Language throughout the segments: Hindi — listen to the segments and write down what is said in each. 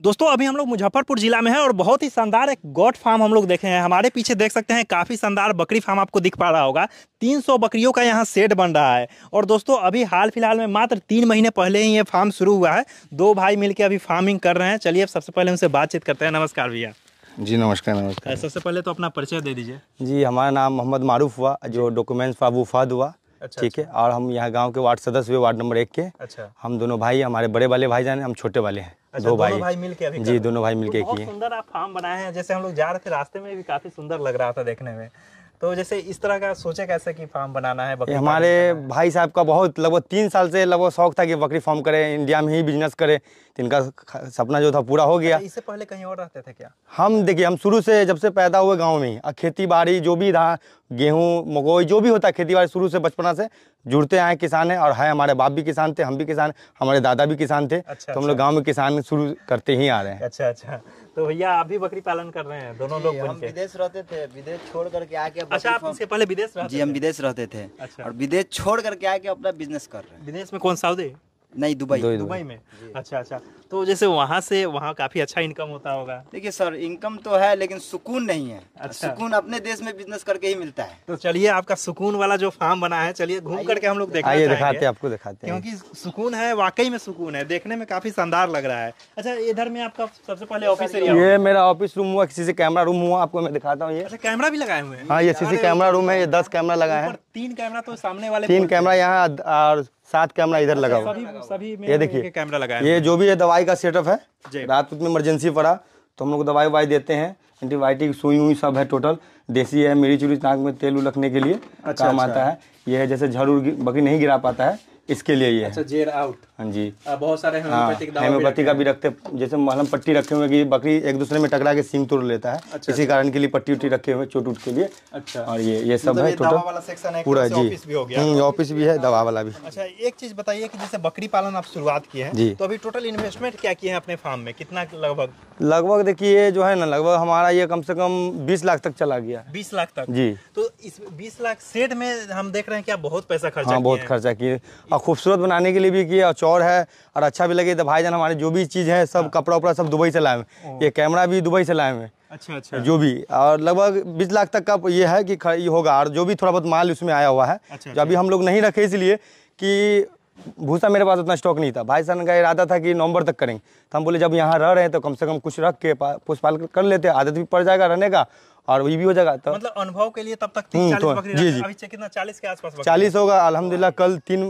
दोस्तों अभी हम लोग मुजफ्फरपुर जिला में हैं और बहुत ही शानदार एक गोट फार्म हम लोग देखे हैं हमारे पीछे देख सकते हैं काफ़ी शानदार बकरी फार्म आपको दिख पा रहा होगा 300 बकरियों का यहाँ सेट बन रहा है और दोस्तों अभी हाल फिलहाल में मात्र तीन महीने पहले ही ये फार्म शुरू हुआ है दो भाई मिलकर अभी फार्मिंग कर रहे हैं चलिए अब सबसे पहले उनसे बातचीत करते हैं नमस्कार भैया जी नमस्कार नमस्कार सबसे पहले तो अपना परिचय दे दीजिए जी हमारा नाम मोहम्मद मारूफ हुआ जो डॉक्यूमेंट्स था वो फाद हुआ अच्छा, ठीक है अच्छा। और हम यहाँ गाँव के वार्ड सदस्य हुए वार्ड नंबर एक के अच्छा हम दोनों भाई हमारे बड़े वाले भाई जाने हम छोटे वाले हैं अच्छा, दो भाई भाई मिल अभी जी दोनों भाई मिल के तो किए सुंदर आप फार्म बनाए हैं जैसे हम लोग जा रहे थे रास्ते में भी काफी सुंदर लग रहा था देखने में तो जैसे इस तरह का सोचे कैसे कि फार्म बनाना है बकरी हमारे भाई साहब का बहुत लगभग तीन साल से लगभग शौक था कि बकरी फार्म करें इंडिया में ही बिजनेस करें तो इनका सपना जो था पूरा हो गया अच्छा, इससे पहले कहीं और रहते थे क्या हम देखिए हम शुरू से जब से पैदा हुए गाँव में खेती बाड़ी जो भी था गेहूँ मकोई जो भी होता खेती बाड़ी शुरू से बचपना से जुड़ते आए किसान है और है हमारे बाप भी किसान थे हम भी किसान हमारे दादा भी किसान थे अच्छा, तो हम लोग अच्छा। गाँव में किसान शुरू करते ही आ रहे हैं अच्छा अच्छा तो भैया आप भी बकरी पालन कर रहे हैं दोनों लोग हम विदेश रहते थे विदेश छोड़ करके आके अच्छा आप इससे पहले विदेश जी हम विदेश रहते थे अच्छा। और विदेश छोड़ करके आके अपना बिजनेस कर रहे हैं विदेश में कौन सा नहीं दुबई दुबई, दुबई में अच्छा अच्छा तो जैसे वहाँ से वहाँ काफी अच्छा इनकम होता होगा देखिए सर इनकम तो है लेकिन सुकून नहीं है अच्छा। सुकून अपने देश में बिजनेस करके ही मिलता है तो चलिए आपका सुकून वाला जो फार्म बना है चलिए घूम करके हम लोग देखना दिखाते आपको दिखाते हैं क्योंकि सुकून है वाकई में सुकून है देखने में काफी शानदार लग रहा है अच्छा इधर में आपका सबसे पहले ऑफिस ये मेरा ऑफिस रूम हुआ किसी से कैमरा रूम हुआ आपको मैं दिखाता हूँ ये कैमरा अच्छा, भी लगाए हुए हैं हाँ ये सीसी कैमरा रूम है ये दस कैमरा लगाए हैं तीन कैमरा तो सामने वाले तीन कैमरा यहाँ और साथ कैमरा इधर लगा हुआ ये देखिए कैमरा लगा ये जो भी है दवाई का सेटअप है रात में इमरजेंसी पड़ा तो हम लोग दवाई ववाई देते हैं एंटीबायोटिक सुई उई सब है टोटल देसी है मिर्च चुरी नाक में तेल उलखने के लिए अच्छा, काम अच्छा आता है यह है जैसे झड़ बकरी नहीं गिरा पाता है इसके लिए ये अच्छा, जेर आउट हाँ जी बहुत सारे हेमोपैथिक हाँ, हेमोपैथी का भी रखते जैसे मलहम पट्टी रखे हुए की बकरी एक दूसरे में टकरा के सिंग तोड़ लेता है अच्छा, इसी अच्छा। कारण के लिए पट्टी उट्टी रखे हुए चोट उट के लिए अच्छा और ये ये सब मतलब है टोटल पूरा जी ऑफिस हम्म, भी है दवा वाला भी अच्छा एक चीज बताइए की जैसे बकरी पालन आप शुरुआत किए हैं जी तो अभी टोटल इन्वेस्टमेंट क्या किए हैं अपने फार्म में कितना लगभग लगभग देखिए जो है ना लगभग हमारा ये कम से कम बीस लाख तक चला गया बीस लाख तक जी तो इस बीस लाख सेड में हम देख रहे हैं कि आप बहुत पैसा खर्चा हाँ, बहुत खर्चा किए और खूबसूरत बनाने के लिए भी किए और स्टोर है और अच्छा भी लगे तो भाईजान हमारे जो भी चीज़ है सब हाँ। कपड़ा उपड़ा सब दुबई से लाए हुए ये कैमरा भी दुबई से लाए हुए अच्छा अच्छा जो भी और लगभग बीस लाख तक का ये है कि ये होगा और जो भी थोड़ा बहुत माल उसमें आया हुआ है अच्छा, जो अच्छा। अभी हम लोग नहीं रखे इसलिए कि भूसा मेरे पास उतना स्टॉक नहीं था भाई साहब का इरादा था कि नवंबर तक करेंगे तो हम बोले जब यहाँ रह रहे हैं तो कम से कम कुछ रख के पुष्पाल कर लेते आदत भी पड़ जाएगा रहने का और ये भी हो जाएगा तो मतलब अनुभव के लिए तब तक तीन हम्म, चालीस तो- बकरी जी जी अभी कितना चालीस के आसपास चालीस होगा अल्हम्दुलिल्लाह कल तीन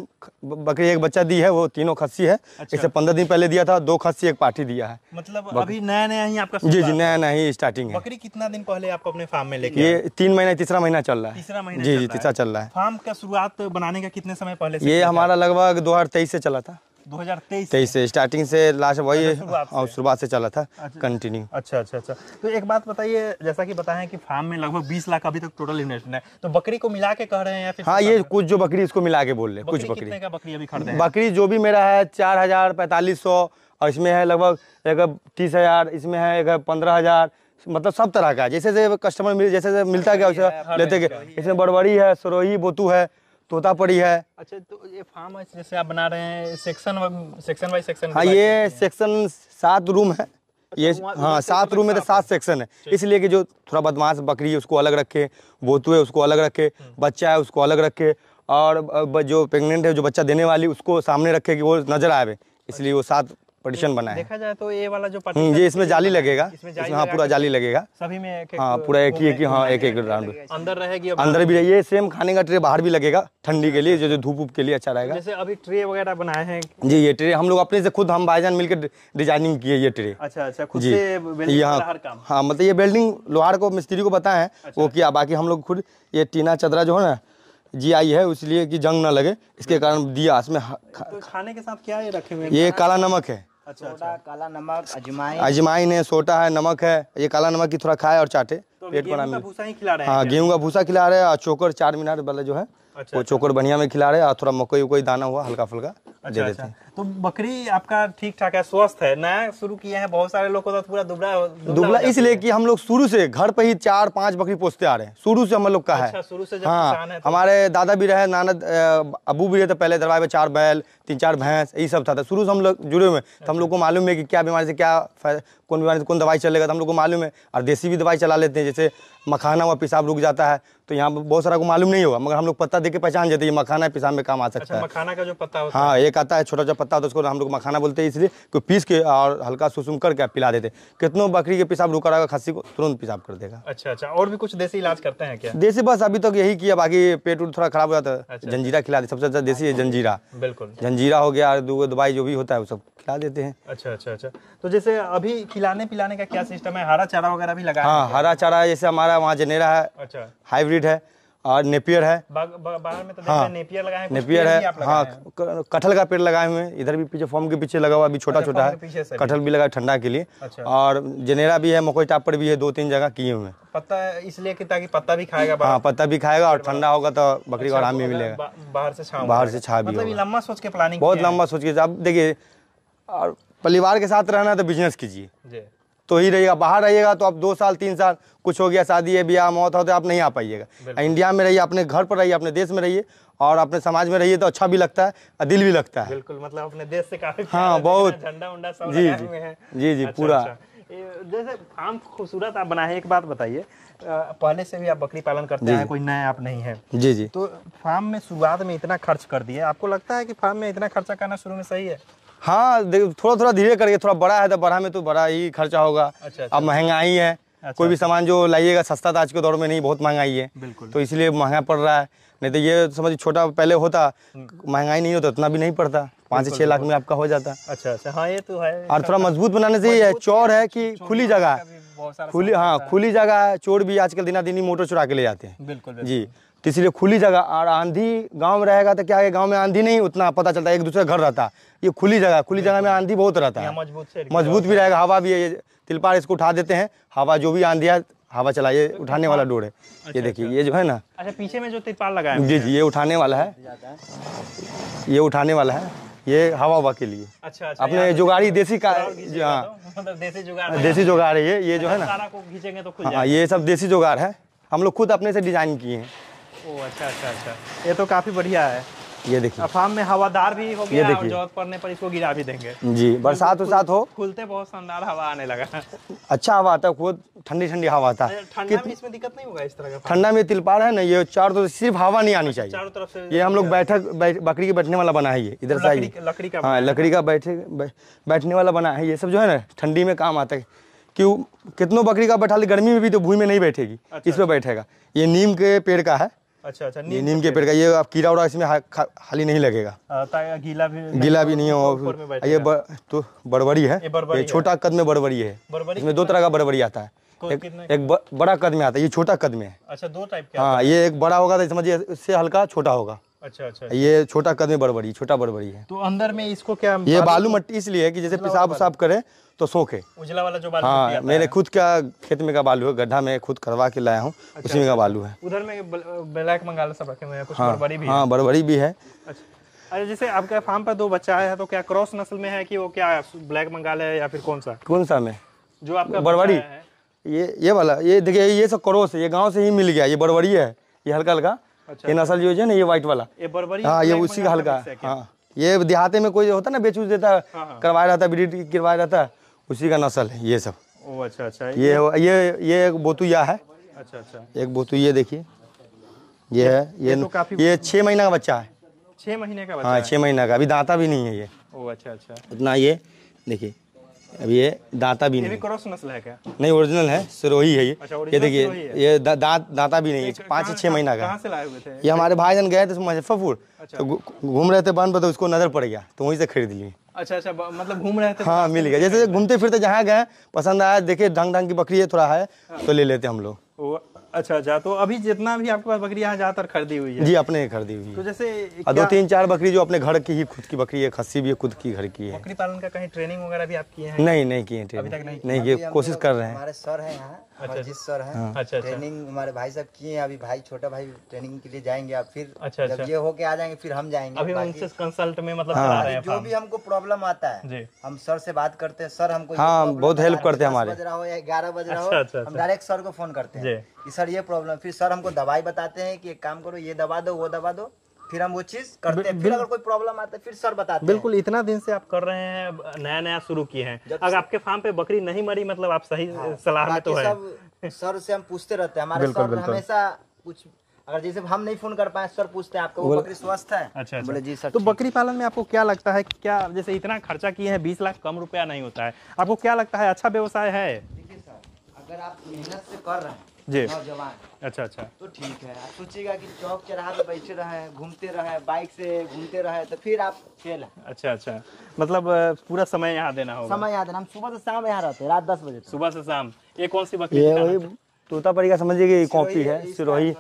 बकरी एक बच्चा दी है वो तीनों खस्सी है अच्छा। इससे पंद्रह दिन पहले दिया था दो खस्सी एक पार्टी दिया है मतलब अभी नया नया ही आपका जी जी नया नया ही स्टार्टिंग है बकरी कितना दिन पहले आपको अपने फार्म में लेके ये तीन महीना तीसरा महीना चल रहा है तीसरा महीना जी जी तीसरा चल रहा है फार्म का शुरुआत बनाने का कितने समय पहले ये हमारा लगभग दो से चला था दो हजार से स्टार्टिंग से लास्ट वही अच्छा, और शुरुआत से चला था कंटिन्यू अच्छा अच्छा।, अच्छा अच्छा अच्छा तो एक बात बताइए जैसा कि बताया कि फार्म में लगभग 20 लाख अभी तक टोटल इन्वेस्टमेंट है तो बकरी को मिला के कह रहे हैं या फिर हाँ ये कुछ जो बकरी इसको मिला के बोल रहे कुछ बकरी का बकरी अभी खरीद बकरी जो भी मेरा है चार हजार पैंतालीस सौ और इसमें है लगभग एक तीस हजार इसमें है एक पंद्रह हजार मतलब सब तरह का जैसे जैसे कस्टमर मिल जैसे जैसे मिलता गया उसे लेते गए इसमें बड़बड़ी है सरोही बोतू है तोता पड़ी है अच्छा तो ये फार्म हाउस जैसे आप बना रहे हैं सेक्शन सेक्शन बाई सेक्शन हाँ ये सेक्शन सात रूम है अच्छा, ये तो हाँ सात रूम में तो सात सेक्शन है इसलिए कि जो थोड़ा बदमाश बकरी है उसको अलग रखे बोतू है उसको अलग रखे हम्म। बच्चा है उसको अलग रखे और जो प्रेगनेंट है जो बच्चा देने वाली उसको सामने रखे कि वो नजर आवे इसलिए वो सात पार्टीशन तो बना है देखा जाए तो ये वाला जो हम्म, ये इसमें जाली लगेगा इसमें हाँ पूरा जाली लगेगा सभी में एक हाँ पूरा एक ही एक हाँ एक एक राउंड अंदर रहेगी अंदर भी रहिए सेम खाने का ट्रे बाहर भी लगेगा ठंडी के लिए जो जो धूप उप के लिए अच्छा रहेगा जैसे अभी ट्रे वगैरह बनाए हैं जी ये ट्रे हम लोग अपने से खुद हम भाईजान मिलकर डिजाइनिंग किए ये ट्रे अच्छा अच्छा खुद जी यहाँ हाँ मतलब ये बिल्डिंग लोहार को मिस्त्री को बताए अच्छा। वो किया बाकी हम लोग खुद ये टीना चदरा जो है ना जी आई है इसलिए कि जंग ना लगे इसके कारण दिया इसमें तो खाने के साथ क्या ये रखे हुए ये काला नमक है अच्छा, अच्छा। काला नमक अजमाइन अजमाइन है सोटा है नमक है ये काला नमक की थोड़ा खाए और चाटे तो पेट भरा मिले हाँ गेहूँ का भूसा खिला रहे हैं और चोकर चार मीनार वाला जो है अच्छा, वो अच्छा। चोकर बढ़िया में खिला रहे हैं और थोड़ा मकई उकई दाना हुआ हल्का फुल्का दे अच्छा, देते हैं तो बकरी आपका ठीक ठाक है स्वस्थ है नया शुरू किया है बहुत सारे लोग को तो पूरा दुबला दुबला इसलिए कि हम लोग शुरू से घर पे ही चार पांच बकरी पोसते आ रहे हैं शुरू से हम लोग का अच्छा, है शुरू से जब हाँ, है तो हमारे दादा भी रहे नाना अबू भी रहे तो पहले दरवाजे में चार बैल तीन चार भैंस यही सब था तो शुरू से हम लोग जुड़े हुए तो हम अच्छा। लोग को मालूम है कि क्या बीमारी से क्या कौन बीमारी से कौन दवाई चलेगा तो हम लोग को मालूम है और देसी भी दवाई चला लेते हैं जैसे मखाना हुआ पेशाब रुक जाता है तो यहाँ बहुत सारा को मालूम नहीं होगा मगर हम लोग पत्ता देके पहचान जाते हैं मखाना पेशाब में काम आ सकता अच्छा, है मखाना का जो पत्ता हाँ एक आता है छोटा छोटा पत्ता होता तो उसको हम लोग मखाना बोलते हैं इसलिए कि पीस के और हल्का सुसुम करके पिला देते कितनों बकरी के पेशाब रुका रहेगा खस्सी को तुरंत पेशाब कर देगा अच्छा अच्छा और भी कुछ देसी इलाज करते हैं क्या देसी बस अभी तक यही किया बाकी पेट उट थोड़ा खराब हो जाता है अच्छा, जंजीरा खिला दे सबसे अच्छा देसी है जंजीरा बिल्कुल जंजीरा हो गया दवाई जो भी होता है वो सब खिला देते हैं अच्छा अच्छा अच्छा तो जैसे अभी खिलाने पिलाने का क्या सिस्टम है हरा चारा वगैरह भी लगा हाँ हरा चारा जैसे हमारा वहाँ जनेरा है अच्छा हाइब्रिड है और नेपियर है बाहर में तो हाँ नेपियर लगाए हैं नेपियर है हाँ कटहल का पेड़ लगाए हुए इधर भी पीछे फॉर्म के पीछे लगा हुआ अभी छोटा अच्छा, छोटा है कटहल भी लगा ठंडा के लिए अच्छा। और जनेरा भी है मकोई टाप पर भी है दो तीन जगह किए हुए पत्ता इसलिए कि ताकि पत्ता भी खाएगा हाँ पत्ता भी खाएगा और अच्छा। ठंडा होगा तो बकरी को आराम तो भी मिलेगा बाहर से छा बाहर से छा भी मतलब लंबा सोच के प्लानिंग बहुत लंबा सोच के अब देखिए और परिवार के साथ रहना तो बिजनेस कीजिए तो ही रहिएगा बाहर रहिएगा तो आप दो साल तीन साल कुछ हो गया शादी है ब्याह मौत हो तो आप नहीं आ पाइएगा इंडिया में रहिए अपने घर पर रहिए अपने देश में रहिए और अपने समाज में रहिए तो अच्छा भी लगता है दिल भी लगता है बिल्कुल मतलब अपने देश से काफी हाँ बहुत झंडा उंडा सब जी जी जी जी अच्छा, पूरा अच्छा। जैसे आम खूबसूरत आप बनाए एक बात बताइए पहले से भी आप बकरी पालन करते हैं कोई नया आप नहीं है जी जी तो फार्म में शुरुआत में इतना खर्च कर दिया आपको लगता है कि फार्म में इतना खर्चा करना शुरू में सही है हाँ थोड़ा थोड़ा धीरे करके थोड़ा बड़ा है तो बड़ा में तो बड़ा ही खर्चा होगा अच्छा, अच्छा। अब महंगाई है अच्छा, कोई भी अच्छा। सामान जो लाइएगा सस्ता था तो आज के दौर में नहीं बहुत महंगाई है तो इसलिए महंगा पड़ रहा है नहीं तो ये समझ छोटा पहले होता हम्म। महंगाई नहीं होता उतना भी नहीं पड़ता पाँच से लाख में आपका हो जाता अच्छा अच्छा हाँ ये तो है और थोड़ा मजबूत बनाने से ये है चोर है कि हाँ, खुली जगह खुली हाँ खुली जगह है चोर भी आजकल दिना दिन ही मोटर चुरा के ले जाते हैं बिल्कुल जी तो इसलिए खुली जगह और आंधी गांव रहेगा तो क्या है गांव में आंधी नहीं उतना पता चलता है एक दूसरे घर रहता है ये खुली जगह खुली जगह में आंधी बहुत रहता है मजबूत मजबूत भी रहेगा हवा भी है ये तिलपार इसको उठा देते हैं हवा जो भी आंधी है हवा चला ये तो उठाने वाला डोर है अच्छा, ये देखिए अच्छा। ये जो है ना अच्छा पीछे में जो तिरपाल लगा है जी जी ये उठाने वाला है ये उठाने वाला है ये हवा हवा के लिए अच्छा, अच्छा अपने जुगाड़ी देसी का हाँ।, मतलब हाँ देसी जुगाड़ है ये ये जो है अच्छा, ना को खींचेंगे तो हाँ ये सब देसी जुगाड़ है हम लोग खुद अपने से डिजाइन किए हैं ओ अच्छा अच्छा अच्छा ये तो काफ़ी बढ़िया है ये देखिए अफाम में हवादार भी हो गया और जरूरत पड़ने पर इसको गिरा भी देंगे जी बरसात उसात हो खुलते बहुत शानदार हवा आने लगा अच्छा हवा आता है खुद ठंडी ठंडी हवा आता है इसमें दिक्कत नहीं होगा इस तरह का ठंडा में तिलपाड़ है ना ये चारों तरफ सिर्फ हवा नहीं आनी चाहिए चारों तरफ से ये हम लोग बैठक बकरी के बैठने वाला बना है ये इधर से लकड़ी का हाँ लकड़ी का बैठे बैठने वाला बना है ये सब जो है ना ठंडी में काम आता है क्यों कितनों बकरी का बैठा ले गर्मी में भी तो भूमि में नहीं बैठेगी अच्छा, इस पर अच्छा। बैठेगा ये नीम के पेड़ का है अच्छा अच्छा नीम, नीम के पेड़ का ये आप कीड़ा उड़ा इसमें खाली नहीं लगेगा गीला भी गीला भी नहीं हो ये तो बड़बड़ी है ये छोटा कद में बड़बड़ी है इसमें दो तरह का बड़बड़ी आता है तो एक, एक बड़ा कद में आता है ये छोटा कद में है अच्छा दो टाइप हाँ ये एक बड़ा होगा तो समझिए इससे हल्का छोटा होगा अच्छा, अच्छा अच्छा ये छोटा कद में बड़बड़ी छोटा बड़बड़ी है तो अंदर में इसको क्या ये बालू मट्टी इसलिए है कि जैसे पेशाब उसाब करे तो सोख है उजला वाला जो बालू हाँ मेरे खुद का खेत में का बालू है गड्ढा में खुद करवा के लाया हूँ अच्छा, उसी में का अच्छा। बालू है उधर में ब्लैक मंगाला सब रखे हुए हैं कुछ हाँ, बड़बड़ी भी हाँ बड़बड़ी भी है अच्छा अरे जैसे आपके फार्म पर दो बच्चा आया है तो क्या क्रॉस नस्ल में है कि वो क्या ब्लैक मंगाल है या फिर कौन सा कौन सा में जो आपका बड़बड़ी ये ये वाला ये देखिए ये सब क्रॉस है ये गाँव से ही मिल गया ये बड़बड़ी है ये हल्का हल्का अच्छा। ये नसल जो है ना ये व्हाइट वाला ये बड़बड़ी हाँ ये उसी का हल्का हाँ ये देहाते में कोई होता है ना बेचूच देता हाँ, हाँ। करवाया रहता है ब्रीड करवाया रहता है उसी का नस्ल है ये सब ओ अच्छा अच्छा ये ये ये, एक बोतुया है अच्छा अच्छा एक बोतु ये देखिए ये है ये ये, तो ये छः महीना का बच्चा है छः महीने का बच्चा हाँ छः महीना का अभी दाँता भी नहीं है ये ओ अच्छा अच्छा इतना ये देखिए अब ये दांता भी नहीं क्रॉस नस्ल है क्या नहीं ओरिजिनल है सिरोही है ये अच्छा, ये देखिए ये दांत दा, दांता भी नहीं है पाँच छः महीना का से लाए हुए थे ये हमारे भाई जन गए थे मुजफ्फरपुर अच्छा। तो घूम रहे थे बन पर तो उसको नज़र पड़ गया तो वहीं से खरीद लिए अच्छा अच्छा मतलब घूम रहे थे हाँ मिल गया जैसे घूमते फिरते जहाँ गए पसंद आया देखे ढंग ढंग की बकरी है थोड़ा है हाँ। तो ले लेते हम लोग अच्छा अच्छा तो अभी जितना भी आपके पास बकरी यहाँ ज्यादातर खरीदी हुई है जी अपने खरीदी हुई है तो जैसे दो तीन चार बकरी जो अपने घर की ही खुद की बकरी है खस्सी भी है खुद की घर की है बकरी पालन का कहीं ट्रेनिंग वगैरह भी आप किए हैं नहीं नहीं किए ट्रेनिंग नहीं किए कोशिश कर रहे हैं हमारे सर है यहाँ अच्छा, जी सर हैं हाँ। अच्छा, ट्रेनिंग अच्छा। हमारे भाई साहब किए हैं अभी भाई छोटा भाई ट्रेनिंग के लिए जाएंगे आप फिर अच्छा, जब अच्छा। ये होके आ जाएंगे फिर हम जाएंगे अभी उनसे कंसल्ट में मतलब हाँ। रहे हैं जो भी हमको प्रॉब्लम आता है हम सर से बात करते हैं सर हमको हाँ बहुत हेल्प करते हैं हमारे ग्यारह बज रहा हो अच्छा, हम डायरेक्ट सर को फोन करते हैं कि सर ये प्रॉब्लम फिर सर हमको दवाई बताते हैं की एक काम करो ये दवा दो वो दवा दो फिर हम वो चीज करते हैं फिर अगर कोई प्रॉब्लम आता है फिर सर बताते बिल्कुल हैं। इतना दिन से आप कर रहे हैं नया नया शुरू किए हैं अगर आपके फार्म पे बकरी नहीं मरी मतलब आप सही हाँ, सलाह में तो है सब सर से हम पूछते रहते हैं हमारे सर हमेशा कुछ अगर जैसे हम नहीं फोन कर पाए सर पूछते हैं आपको वो बकरी स्वस्थ है अच्छा, अच्छा बोले जी सर तो बकरी पालन में आपको क्या लगता है क्या जैसे इतना खर्चा किए हैं बीस लाख कम रुपया नहीं होता है आपको क्या लगता है अच्छा व्यवसाय है देखिए सर अगर आप मेहनत से कर रहे हैं जी नौजवान अच्छा अच्छा तो ठीक है आप सोचिएगा कि चौक चौराहा पे बैठे रहे घूमते रहे बाइक से घूमते रहे तो फिर आप फेल अच्छा अच्छा मतलब पूरा समय यहाँ देना होगा समय यहाँ देना हम सुबह से शाम यहाँ रहते हैं रात दस बजे सुबह से शाम ये कौन सी बकरी परी का समझिए कॉफी कॉपी है सिरोही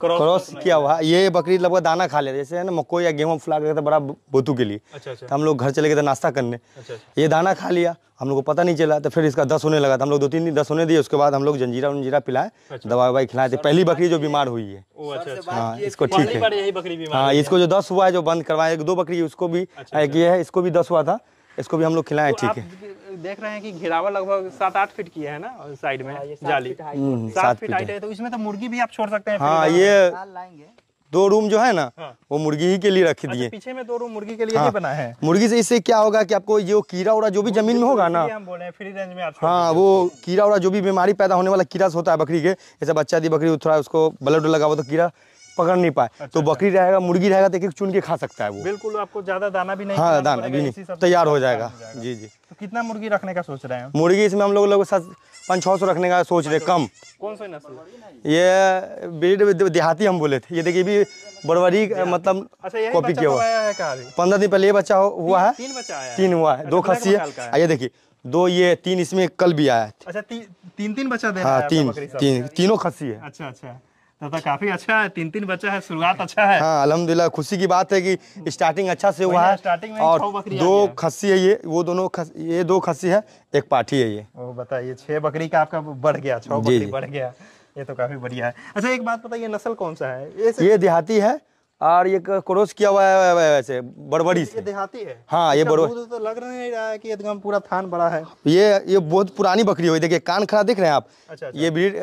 क्रॉस किया हुआ ये बकरी लगभग दाना खा ले जैसे है ना मक्को या गेहूँ फुला कर बड़ा बोतू के लिए अच्छा, अच्छा। तो हम लोग घर चले गए थे नाश्ता करने अच्छा, अच्छा। ये दाना खा लिया हम लोग को पता नहीं चला तो फिर इसका दस होने लगा था हम लोग दो तीन दिन दस होने दिए उसके बाद हम लोग जंजीरा वंजीरा पिलाए अच्छा। दवा ववाई खिलाए थे पहली बकरी जो बीमार हुई है अच्छा, अच्छा। हाँ इसको ठीक है हाँ इसको जो दस हुआ है जो बंद करवाया दो बकरी उसको भी अच्छा, ये है इसको भी दस हुआ था इसको भी हम लोग खिलाए तो ठीक है देख रहे हैं कि घेरावा लगभग सात आठ फीट की है ना साइड में हाँ, जाली हम्म, सात फीट हाइट है तो इसमें तो मुर्गी भी आप छोड़ सकते हैं हाँ ये दो रूम जो है ना हाँ। वो मुर्गी ही के लिए रख अच्छा, दिए पीछे में दो रूम मुर्गी के लिए हाँ। बना है मुर्गी से इससे क्या होगा कि आपको ये कीड़ा उड़ा जो भी जमीन में होगा ना हम बोले फ्री रेंज में आप हाँ वो कीड़ा उड़ा जो भी बीमारी पैदा होने वाला कीड़ा होता है बकरी के जैसे बच्चा दी बकरी थोड़ा उसको ब्लड लगा हुआ तो कीड़ा पकड़ नहीं पाए अच्छा, तो अच्छा। बकरी रहेगा मुर्गी रहेगा तो एक एक चुन के खा सकता है वो बिल्कुल आपको ज्यादा दाना भी नहीं हाँ दाना भी नहीं तैयार हो जाएगा जी जी तो कितना मुर्गी रखने का सोच रहे हैं मुर्गी इसमें हम लोग लोग पाँच छः सौ रखने का सोच रहे कम कौन सा नस्ल ये ब्रीड देहाती हम बोले थे ये देखिए भी बड़वरी मतलब अच्छा, कॉपी किया हुआ है पंद्रह दिन पहले ये बच्चा हुआ है तीन हुआ है अच्छा, दो खसी है ये देखिए दो ये तीन इसमें कल भी आया अच्छा ती, तीन तीन बच्चा दे हाँ तीन तीन तीनों खसी है अच्छा अच्छा तो काफी अच्छा है तीन तीन बच्चा है शुरुआत अच्छा है हाँ अलहमदिल्ला खुशी की बात है कि स्टार्टिंग अच्छा से हुआ है स्टार्टिंग में और दो खस्सी है ये वो दोनों खस, ये दो खस्सी है एक पाठी है ये बताइए छह बकरी का आपका बढ़ गया छह बकरी बढ़ गया ये तो काफी बढ़िया है अच्छा एक बात बताइए नस्ल कौन सा है ये देहाती है और ये क्रॉस किया हुआ है वैसे बड़बड़ी से देहाती है हाँ ये अच्छा, बड़ो तो लग नहीं रहा है कि एकदम पूरा थान बड़ा है ये ये बहुत पुरानी बकरी हुई देखिए कान खड़ा देख रहे हैं आप अच्छा, अच्छा। ये ब्रीड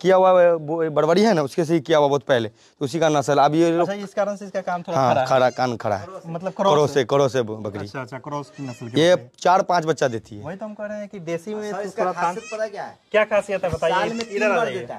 किया हुआ बड़बड़ी है ना उसके से किया हुआ बहुत पहले तो उसी का नस्ल अब ये अच्छा, इस कारण से इसका काम थोड़ा हाँ, खड़ा कान खड़ा है मतलब क्रोस है क्रोस है बकरी अच्छा अच्छा क्रॉस की नस्ल ये चार पाँच बच्चा देती है वही तो हम कह रहे हैं की देसी में अच्छा, क्या क्या खासियत है बताइए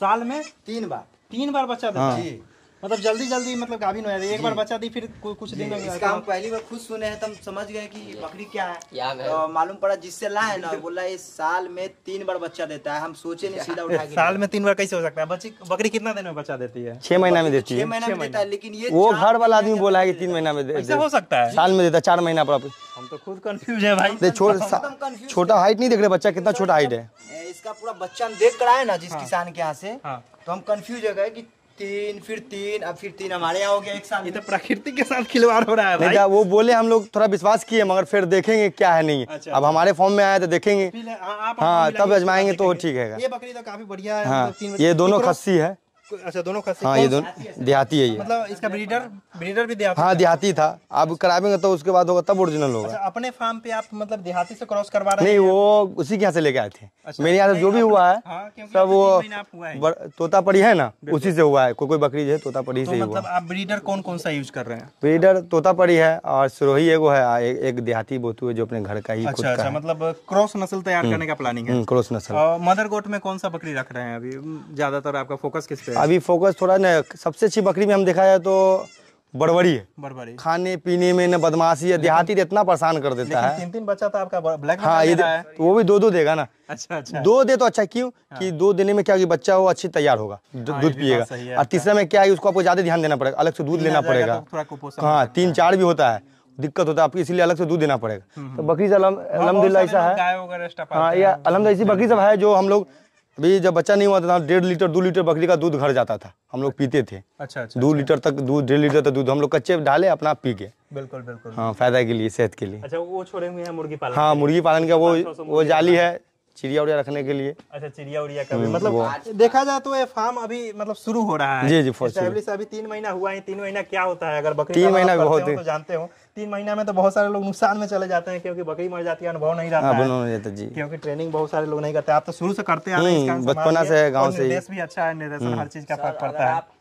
साल में तीन बार तीन बार बच्चा देती हाँ। है मतलब जल्दी जल्दी मतलब गाभिन हो जाती है एक बार बच्चा दी फिर कुछ दिन इसका हम पहली बार खुद सुने हैं तो हम समझ गए कि बकरी क्या है तो मालूम पड़ा जिससे लाए ना बोला इस साल में तीन बार बच्चा देता है हम सोचे नहीं सीधा उठा साल में तीन बार कैसे हो सकता है बच्ची बकरी कितना दिन में बच्चा देती है छह महीना में देती है छह महीना में देता है लेकिन ये वो घर वाला आदमी बोला है की तीन महीना में हो सकता है साल में देता है चार महीना पर हम तो खुद कंफ्यूज है भाई तो छोटा हाइट नहीं देख रहे बच्चा कितना तो छोटा हाइट है इसका पूरा बच्चा देख कर आए ना जिस हाँ। किसान के यहाँ से हाँ। तो हम कंफ्यूज हो गए की तीन फिर तीन अब फिर तीन हमारे यहाँ हो गया एक साथ ये तो प्रकृति के साथ खिलवाड़ हो रहा है भाई। तो वो बोले हम लोग थोड़ा विश्वास किए मगर फिर देखेंगे क्या है नहीं अच्छा। अब हमारे फॉर्म में आया तो देखेंगे हाँ तब अजमाएंगे तो ठीक है ये बकरी तो काफी बढ़िया है हाँ, ये दोनों तो खस्सी है अच्छा दोनों खस्सी हाँ ये दोनों देहाती है ये मतलब इसका ब्रीडर ब्रीडर भी देहाती हाँ देहाती था आप करावेंगे तो उसके बाद होगा तब ओरिजिनल होगा अच्छा, अपने फार्म पे आप मतलब देहाती से क्रॉस करवा रहे नहीं वो उसी के यहाँ से लेके आए थे अच्छा, मेरे यहाँ से जो भी हुआ है हाँ, सब वो तोता पड़ी है ना उसी से हुआ है कोई कोई बकरी जो है तोतापड़ी से तो मतलब आप ब्रीडर कौन कौन सा यूज कर रहे हैं ब्रीडर तोता पड़ी है और सिरोही एगो है एक देहाती बोतू है जो अपने घर का ही अच्छा अच्छा मतलब क्रॉस नस्ल तैयार हम्म, करने का प्लानिंग है क्रॉस हम्म, नस्ल मदर गोट में कौन सा बकरी रख रहे हैं अभी ज्यादातर आपका फोकस किस पे अभी फोकस थोड़ा ना सबसे अच्छी बकरी में हम देखा जाए तो बड़बड़ी है बड़बड़ी खाने पीने में ना बदमाशी है देहाती तो इतना परेशान कर देता है तीन तीन बच्चा था तो आपका ब्लैक हाँ ये तो वो भी दो दो देगा ना अच्छा अच्छा दो दे तो अच्छा क्यों हाँ। कि दो देने में क्या कि बच्चा वो अच्छी तैयार होगा हाँ, दूध पिएगा और तीसरा में क्या है उसको आपको ज्यादा ध्यान देना पड़ेगा अलग से दूध लेना पड़ेगा तो हाँ तीन चार भी होता है दिक्कत होता है आपको इसलिए अलग से दूध देना पड़ेगा हम्म, तो हम्म। बकरी से हाँ, अलहमदिल्ला ऐसा है हाँ ये अलहमदिल्ला ऐसी बकरी सब है जो हम लोग अभी जब बच्चा नहीं हुआ था तो डेढ़ लीटर दो लीटर बकरी का दूध घर जाता था हम लोग पीते थे अच्छा अच्छा दो अच्छा। लीटर तक दूध डेढ़ लीटर तक दूध हम लोग कच्चे डाले अपना पी के बिल्कुल बिल्कुल हाँ फायदा के लिए सेहत के लिए अच्छा वो छोड़े हुए हैं मुर्गी पालन हाँ मुर्गी पालन का वो वो जाली है चिड़िया उड़िया रखने के लिए अच्छा चिड़िया उड़िया का भी हम्म, मतलब देखा जाए तो ये फार्म अभी मतलब शुरू हो रहा है जी जी फर्स्ट अभी तीन महीना हुआ है तीन महीना क्या होता है अगर बकरी तीन महीना बहुत तो जानते हो तीन महीना में तो बहुत सारे लोग नुकसान में चले जाते हैं क्योंकि बकरी मर जाती है अनुभव नहीं रहता हाँ, है जी क्योंकि ट्रेनिंग बहुत सारे लोग नहीं करते आप तो शुरू से करते हैं हम्म, बचपना से गाँव से देश भी अच्छा है निर्देशन हम्म। हर चीज का फर्क पड़ता है आप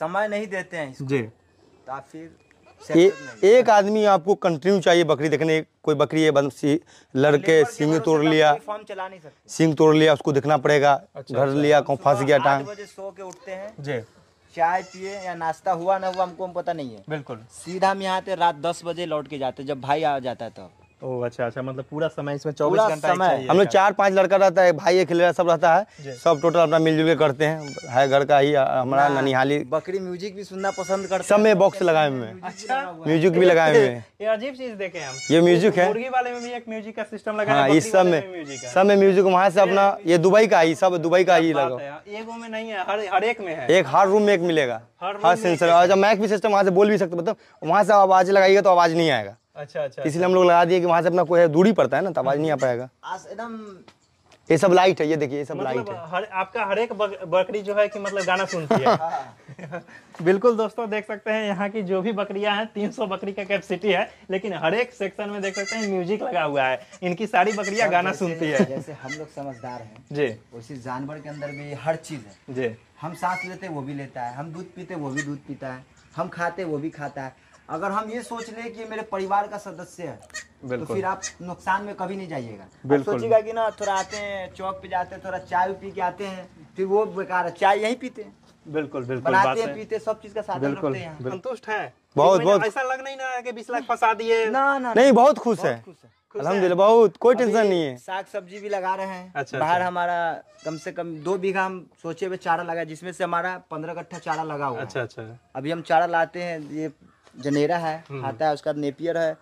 समय नहीं देते हैं जी तो आप फिर ए, एक आदमी आपको कंटिन्यू चाहिए बकरी देखने कोई बकरी है बंद सी लड़के सिंग तोड़ लिया सिंग तोड़ लिया उसको देखना पड़ेगा अच्छा, घर अच्छा। लिया कौन फंस गया टांग सो के उठते हैं जी चाय पिए या नाश्ता हुआ ना हुआ हमको हम पता नहीं है बिल्कुल सीधा हम यहाँ आते रात दस बजे लौट के जाते जब भाई आ जाता है तब ओ अच्छा अच्छा मतलब पूरा समय इसमें चौबीस घंटा समय हम लोग अच्छा। चार पांच लड़का रहता है भाई एक सब रहता है सब टोटल अपना मिलजुल के करते हैं है घर का ही हमारा ननिहाली बकरी म्यूजिक भी सुनना पसंद करते सब में बॉक्स लगाए हुए अच्छा म्यूजिक भी लगाए हुए अजीब चीज देखे हम ये म्यूजिक है मुर्गी वाले में भी एक म्यूजिक का सिस्टम लगा इस सब में सब में म्यूजिक वहाँ से अपना ये दुबई का ही सब दुबई का ही लगा एक में नहीं है हर एक में है एक हर रूम में एक मिलेगा हर सेंसर और जब मैक भी सिस्टम वहाँ से बोल भी सकते मतलब वहाँ से आवाज लगाइएगा तो आवाज नहीं आएगा अच्छा अच्छा इसलिए अच्छा। हम लोग लगा दिए कि वहाँ से अपना कोई दूरी पड़ता है ना तो आवाज़ नहीं आ पाएगा एकदम ये सब लाइट है ये देखिए ये सब मतलब लाइट है हर, आपका हर एक बकरी जो है कि मतलब गाना सुनती है हाँ। बिल्कुल दोस्तों देख सकते हैं यहाँ की जो भी बकरियां हैं 300 बकरी का कैपेसिटी है लेकिन हर एक सेक्शन में देख सकते हैं म्यूजिक लगा हुआ है इनकी सारी बकरियां हाँ, गाना सुनती है जैसे हम लोग समझदार हैं जी उसी जानवर के अंदर भी हर चीज है जी हम सांस लेते वो भी लेता है हम दूध पीते वो भी दूध पीता है हम खाते वो भी खाता है अगर हम ये सोच ले कि मेरे परिवार का सदस्य है तो फिर आप नुकसान में कभी नहीं जाइएगा सोचिएगा कि ना थोड़ा आते हैं चौक पे जाते हैं थोड़ा चाय पी के आते हैं फिर वो बेकार है चाय यही पीते हैं बिल्कुल बिल्कुल बनाते हैं पीते सब चीज का साधन रखते हैं संतुष्ट है बहुत बहुत ऐसा लग नहीं ना कि बीस लाख फंसा दिए ना ना नहीं बहुत खुश है अल्हम्दुलिल्लाह बहुत कोई टेंशन नहीं है साग सब्जी भी लगा रहे हैं अच्छा, अच्छा। बाहर अच्छा। हमारा कम से कम दो बीघा हम सोचे हुए चारा लगा जिसमें से हमारा पंद्रह कट्ठा चारा लगा हुआ अच्छा अच्छा अभी हम चारा लाते हैं ये जनेरा है आता हम्म। है बाद नेपियर है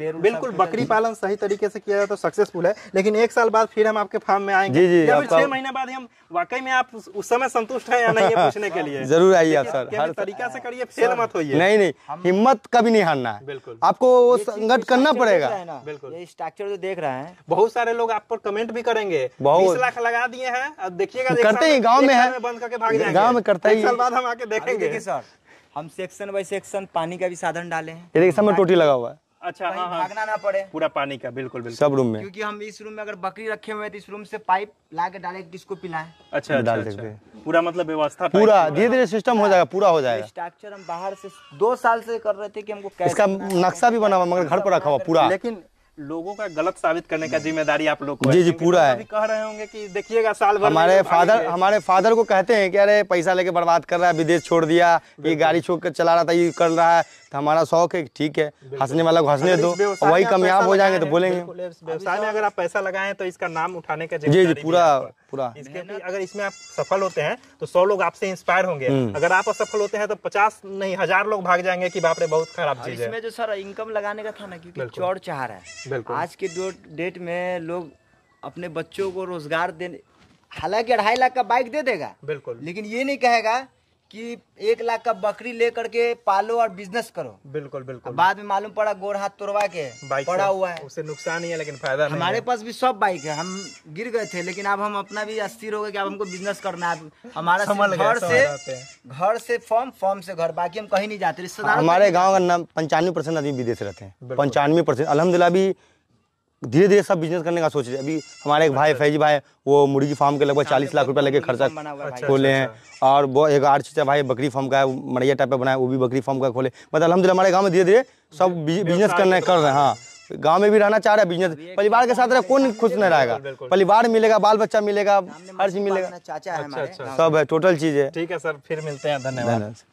बिल्कुल बकरी पालन सही तरीके से किया जाए तो सक्सेसफुल है लेकिन एक साल बाद फिर हम आपके फार्म में आएंगे जी जी या फिर छह महीने बाद हम वाकई में आप उस समय संतुष्ट हैं या नहीं है पूछने के लिए जरूर आइए आप सर हर तरीका से करिए फेल मत होइए नहीं नहीं हिम्मत कभी नहीं हारना है बिल्कुल आपको वो संघट करना पड़ेगा बिल्कुल स्ट्रक्चर जो देख रहे हैं बहुत सारे लोग आप पर कमेंट भी करेंगे बहुत लाख लगा दिए हैं अब देखिएगा करते ही गाँव में है बंद करके भाग गाँव में करते ही साल बाद हम आके देखेंगे सर हम सेक्शन बाई सेक्शन पानी का भी साधन डाले हैं ये देखिए सब में टोटी लगा हुआ है अच्छा हाँ हाँ भागना ना पड़े पूरा पानी का बिल्कुल बिल्कुल सब रूम में क्योंकि हम इस रूम में अगर बकरी रखे हुए हैं तो इस रूम से पाइप ला के डायरेक्ट इसको पिलाए अच्छा डाल अच्छा, अच्छा। पूरा मतलब व्यवस्था पूरा धीरे धीरे सिस्टम हो जाएगा पूरा हो जाएगा स्ट्रक्चर हम बाहर से दो साल से कर रहे थे कि हमको इसका नक्शा भी बना हुआ मगर घर पर रखा हुआ पूरा लेकिन लोगों का गलत साबित करने का हम्म। जिम्मेदारी आप लोग को जी जी पूरा है कह रहे होंगे कि देखिएगा साल भर हमारे फादर हमारे फादर को कहते हैं कि अरे पैसा लेके बर्बाद कर रहा है विदेश छोड़ दिया ये गाड़ी छोड़ कर चला रहा था ये कर रहा है तो हमारा शौक है ठीक है हंसने वाला को हंसने दो वही कामयाब हो जाएंगे तो बोलेंगे व्यवसाय तो में अगर आप पैसा लगाए तो इसका नाम उठाने का जी जी पूरा पूरा इसके अगर इसमें आप सफल होते हैं तो सौ लोग आपसे इंस्पायर होंगे हम्म। अगर आप असफल होते हैं तो पचास नहीं हजार लोग भाग जाएंगे की बापरे बहुत खराब चीज है इसमें जो सर इनकम लगाने का था ना क्योंकि चौड़ चाह रहा है आज के डेट में लोग अपने बच्चों को रोजगार देने हालांकि अढ़ाई लाख का बाइक दे देगा बिल्कुल लेकिन ये नहीं कहेगा कि एक लाख का बकरी लेकर के पालो और बिजनेस करो बिल्कुल बिल्कुल बाद में मालूम पड़ा गोर हाथ तोड़वा के पड़ा हुआ है उससे नुकसान ही है लेकिन फायदा हमारे पास भी सब बाइक है हम गिर गए थे लेकिन अब हम अपना भी अस्थिर हो गए कि अब हमको बिजनेस करना है हमारा घर से घर से फॉर्म फॉर्म से घर बाकी हम कहीं नहीं जाते रिश्तेदार हमारे गाँव का नाम पंचानवे परसेंट आदमी विदेश रहते हैं पंचानवे परसेंट अलहमदिल्ला भी धीरे धीरे सब बिजनेस करने का सोच रहे अभी हमारे एक भाई अच्छा, फैजी अच्छा। भाई वो मुर्गी फार्म के लगभग अच्छा, चालीस लाख मतलब रुपया लेके खर्चा खोले हैं और वो एक आठ चीचा भाई बकरी फार्म का है मड़ैया टाइप का बनाया वो भी बकरी फार्म का खोले मतलब अलहमदिल्ला हमारे गाँव में धीरे धीरे सब बिजनेस करने तो कर रहे हैं हाँ गांव में भी रहना चाह रहा है बिजनेस परिवार के साथ रहे कौन खुश नहीं रहेगा परिवार मिलेगा बाल बच्चा मिलेगा हर चीज मिलेगा चाचा है सब है टोटल चीज है ठीक है सर फिर मिलते हैं धन्यवाद